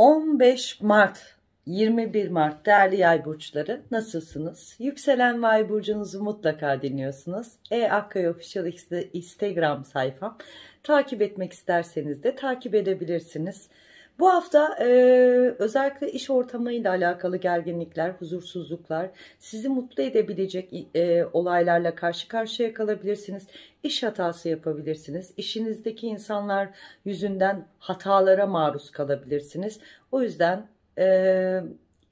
15 Mart 21 Mart değerli yay burçları nasılsınız? Yükselen ve burcunuzu mutlaka dinliyorsunuz. E-Akkay Official Instagram sayfam. Takip etmek isterseniz de takip edebilirsiniz. Bu hafta e, özellikle iş ortamıyla alakalı gerginlikler, huzursuzluklar, sizi mutlu edebilecek e, olaylarla karşı karşıya kalabilirsiniz. İş hatası yapabilirsiniz. İşinizdeki insanlar yüzünden hatalara maruz kalabilirsiniz. O yüzden... E,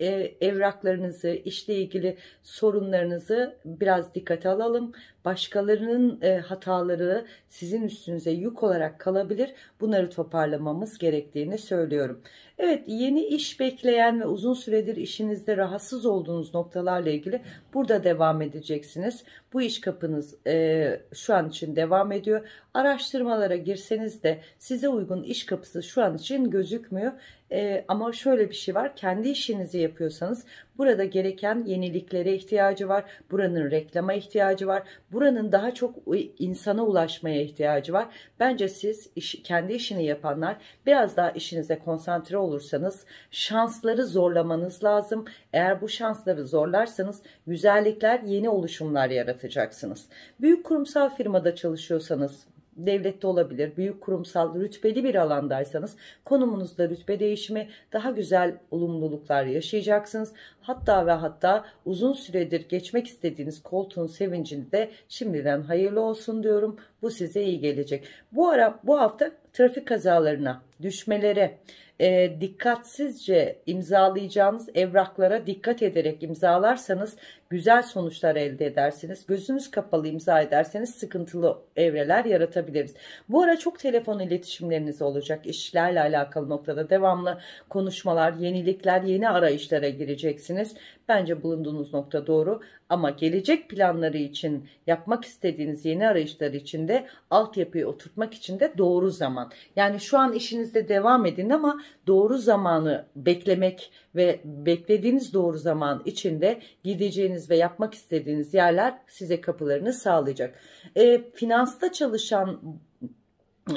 e, evraklarınızı, işle ilgili sorunlarınızı biraz dikkate alalım. Başkalarının e, hataları sizin üstünüze yük olarak kalabilir. Bunları toparlamamız gerektiğini söylüyorum. Evet yeni iş bekleyen ve uzun süredir işinizde rahatsız olduğunuz noktalarla ilgili burada devam edeceksiniz. Bu iş kapınız e, şu an için devam ediyor. Araştırmalara girseniz de size uygun iş kapısı şu an için gözükmüyor. E, ama şöyle bir şey var. Kendi işinizi yapıyorsanız burada gereken yeniliklere ihtiyacı var. Buranın reklama ihtiyacı var. Buranın daha çok insana ulaşmaya ihtiyacı var. Bence siz iş, kendi işini yapanlar biraz daha işinize konsantre olursanız şansları zorlamanız lazım. Eğer bu şansları zorlarsanız güzellikler, yeni oluşumlar yaratacaksınız. Büyük kurumsal firmada çalışıyorsanız devlette olabilir, büyük kurumsal rütbeli bir alandaysanız konumunuzda rütbe değişimi daha güzel olumluluklar yaşayacaksınız. Hatta ve hatta uzun süredir geçmek istediğiniz koltuğun sevincini de şimdiden hayırlı olsun diyorum. Bu size iyi gelecek. Bu ara bu hafta trafik kazalarına düşmeleri, e, dikkatsizce imzalayacağınız evraklara dikkat ederek imzalarsanız güzel sonuçlar elde edersiniz. Gözünüz kapalı imza ederseniz sıkıntılı evreler yaratabiliriz. Bu ara çok telefon iletişimleriniz olacak. İşlerle alakalı noktada devamlı konuşmalar, yenilikler, yeni arayışlara gireceksiniz. Bence bulunduğunuz nokta doğru ama gelecek planları için yapmak istediğiniz yeni arayışlar için de altyapıyı oturtmak için de doğru zaman. Yani şu an işiniz işinizde devam edin ama doğru zamanı beklemek ve beklediğiniz doğru zaman içinde gideceğiniz ve yapmak istediğiniz yerler size kapılarını sağlayacak. E, finansta çalışan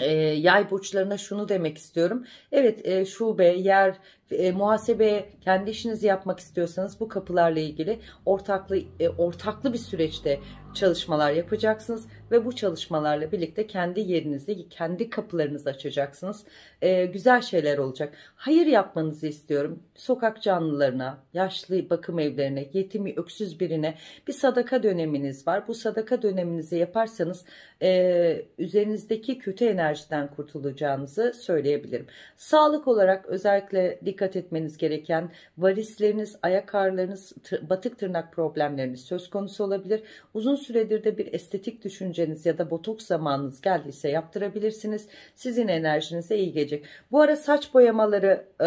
e, yay burçlarına şunu demek istiyorum. Evet e, şube, yer, e, muhasebe kendi işinizi yapmak istiyorsanız bu kapılarla ilgili ortaklı e, ortaklı bir süreçte çalışmalar yapacaksınız ve bu çalışmalarla birlikte kendi yerinizi, kendi kapılarınızı açacaksınız. E, güzel şeyler olacak. Hayır yapmanızı istiyorum. Sokak canlılarına, yaşlı bakım evlerine, yetim öksüz birine bir sadaka döneminiz var. Bu sadaka döneminizi yaparsanız e, üzerinizdeki kötü enerjiden kurtulacağınızı söyleyebilirim. Sağlık olarak özellikle dikkat dikkat etmeniz gereken varisleriniz, ayak ağrılarınız, batık tırnak problemleriniz söz konusu olabilir. Uzun süredir de bir estetik düşünceniz ya da botoks zamanınız geldiyse yaptırabilirsiniz. Sizin enerjinize iyi gelecek. Bu ara saç boyamaları e,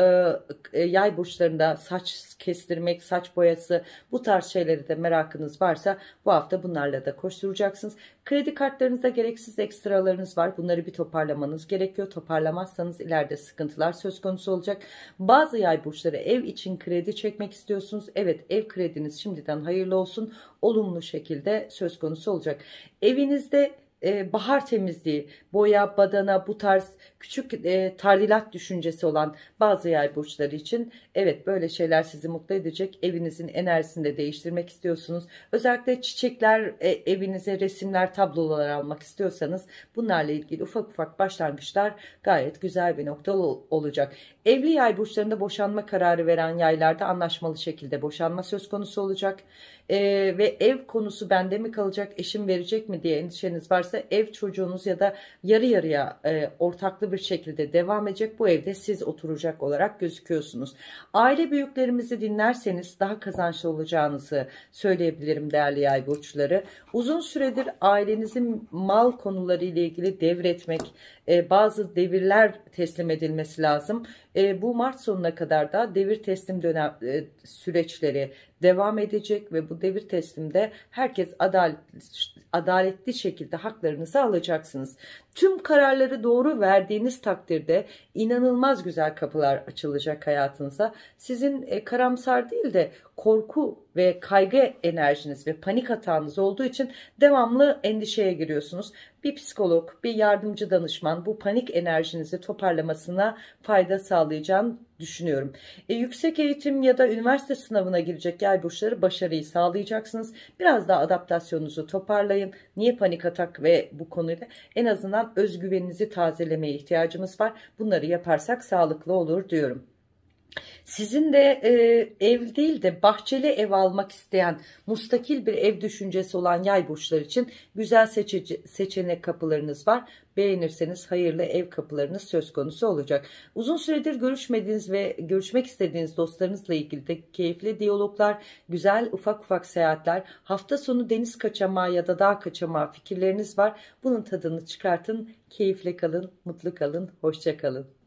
e, yay burçlarında saç kestirmek, saç boyası bu tarz şeyleri de merakınız varsa bu hafta bunlarla da koşturacaksınız. Kredi kartlarınızda gereksiz ekstralarınız var. Bunları bir toparlamanız gerekiyor. Toparlamazsanız ileride sıkıntılar söz konusu olacak. Bazı yay burçları ev için kredi çekmek istiyorsunuz. Evet ev krediniz şimdiden hayırlı olsun. Olumlu şekilde söz konusu olacak. Evinizde e, bahar temizliği, boya, badana bu tarz küçük e, tardilat düşüncesi olan bazı yay burçları için evet böyle şeyler sizi mutlu edecek. Evinizin enerjisini de değiştirmek istiyorsunuz. Özellikle çiçekler e, evinize resimler, tablolar almak istiyorsanız bunlarla ilgili ufak ufak başlangıçlar gayet güzel bir nokta ol olacak. Evli yay burçlarında boşanma kararı veren yaylarda anlaşmalı şekilde boşanma söz konusu olacak. E, ve ev konusu bende mi kalacak, eşim verecek mi diye endişeniz varsa varsa ev çocuğunuz ya da yarı yarıya e, ortaklı bir şekilde devam edecek. Bu evde siz oturacak olarak gözüküyorsunuz. Aile büyüklerimizi dinlerseniz daha kazançlı olacağınızı söyleyebilirim değerli yay burçları. Uzun süredir ailenizin mal konuları ile ilgili devretmek, e, bazı devirler teslim edilmesi lazım. E, bu Mart sonuna kadar da devir teslim dönem e, süreçleri devam edecek ve bu devir teslimde herkes adalet adaletli şekilde haklarınızı alacaksınız. Tüm kararları doğru verdiğiniz takdirde inanılmaz güzel kapılar açılacak hayatınıza. Sizin e, karamsar değil de korku ve kaygı enerjiniz ve panik hatanız olduğu için devamlı endişeye giriyorsunuz. Bir psikolog, bir yardımcı danışman bu panik enerjinizi toparlamasına fayda sağlayacağını düşünüyorum. E, yüksek eğitim ya da üniversite sınavına girecek yay burçları başarıyı sağlayacaksınız. Biraz daha adaptasyonunuzu toparlayın. Niye panik atak ve bu konuyla en azından özgüveninizi tazelemeye ihtiyacımız var. Bunları yaparsak sağlıklı olur diyorum. Sizin de e, ev değil de bahçeli ev almak isteyen mustakil bir ev düşüncesi olan yay burçlar için güzel seçici, seçenek kapılarınız var. Beğenirseniz hayırlı ev kapılarınız söz konusu olacak. Uzun süredir görüşmediğiniz ve görüşmek istediğiniz dostlarınızla ilgili de keyifli diyaloglar, güzel ufak ufak seyahatler, hafta sonu deniz kaçamağı ya da dağ kaçamağı fikirleriniz var. Bunun tadını çıkartın, keyifle kalın, mutlu kalın, hoşça kalın.